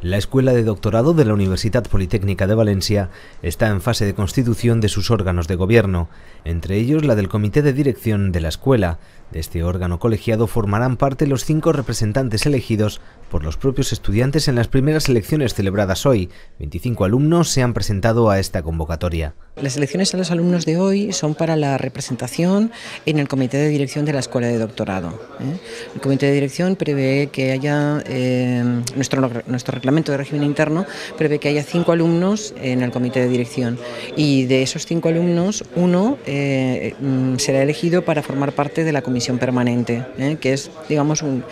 La Escuela de Doctorado de la Universidad Politécnica de Valencia está en fase de constitución de sus órganos de gobierno, entre ellos la del Comité de Dirección de la Escuela. De este órgano colegiado formarán parte los cinco representantes elegidos por los propios estudiantes en las primeras elecciones celebradas hoy. 25 alumnos se han presentado a esta convocatoria. Las elecciones a los alumnos de hoy son para la representación en el Comité de Dirección de la Escuela de Doctorado. ¿eh? El Comité de Dirección prevé que haya eh, nuestro, nuestro reglamento de régimen interno prevé que haya cinco alumnos en el comité de dirección y de esos cinco alumnos uno eh, mm, será elegido para formar parte de la comisión permanente, ¿eh? que es, digamos, un,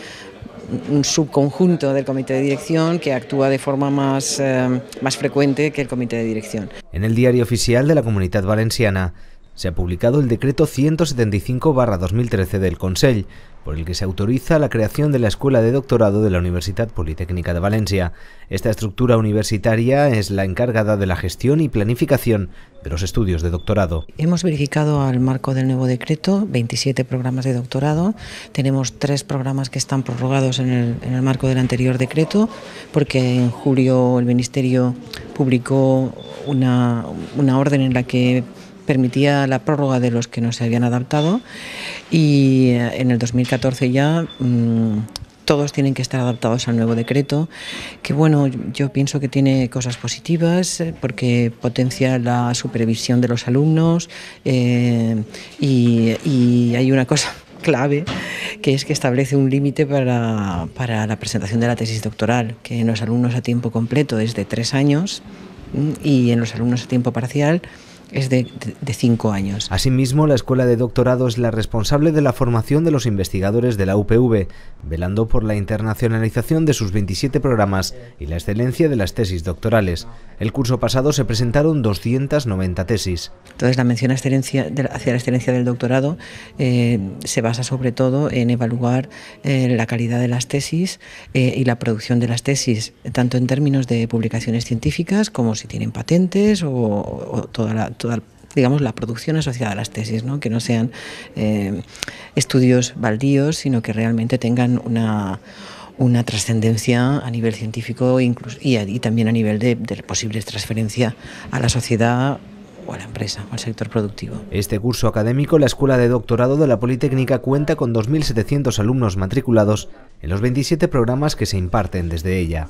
subconjunto del comité de dirección que actúa de forma más, eh, más frecuente que el comité de dirección. En el diario oficial de la Comunidad Valenciana se ha publicado el decreto 175-2013 del Consell, por el que se autoriza la creación de la Escuela de Doctorado de la Universidad Politécnica de Valencia. Esta estructura universitaria es la encargada de la gestión y planificación de los estudios de doctorado. Hemos verificado al marco del nuevo decreto 27 programas de doctorado. Tenemos tres programas que están prorrogados en el, marco del anterior decreto, porque en julio el Ministerio publicó una orden en la que permitía la prórroga de los que no se habían adaptado y eh, en el 2014 ya mm, todos tienen que estar adaptados al nuevo decreto, que bueno, yo pienso que tiene cosas positivas eh, porque potencia la supervisión de los alumnos eh, y, y hay una cosa clave, que es que establece un límite para, para, la presentación de la tesis doctoral, que en los alumnos a tiempo completo es de tres años mm, y en los alumnos a tiempo parcial es de, cinco años. Asimismo, la Escuela de Doctorado es la responsable de la formación de los investigadores de la UPV, velando por la internacionalización de sus 27 programas y la excelencia de las tesis doctorales. El curso pasado se presentaron 290 tesis. Entonces, la mención excelencia, hacia la excelencia del doctorado eh, se basa sobre todo en evaluar eh, la calidad de las tesis eh, y la producción de las tesis, tanto en términos de publicaciones científicas como si tienen patentes o toda la digamos, la producción asociada a las tesis, ¿no? que no sean eh, estudios baldíos, sino que realmente tengan una, trascendencia a nivel científico y, también a nivel de, posibles posible transferencia a la sociedad o a la empresa o al sector productivo. Este curso académico, la Escuela de Doctorado de la Politécnica cuenta con 2.700 alumnos matriculados en los 27 programas que se imparten desde ella.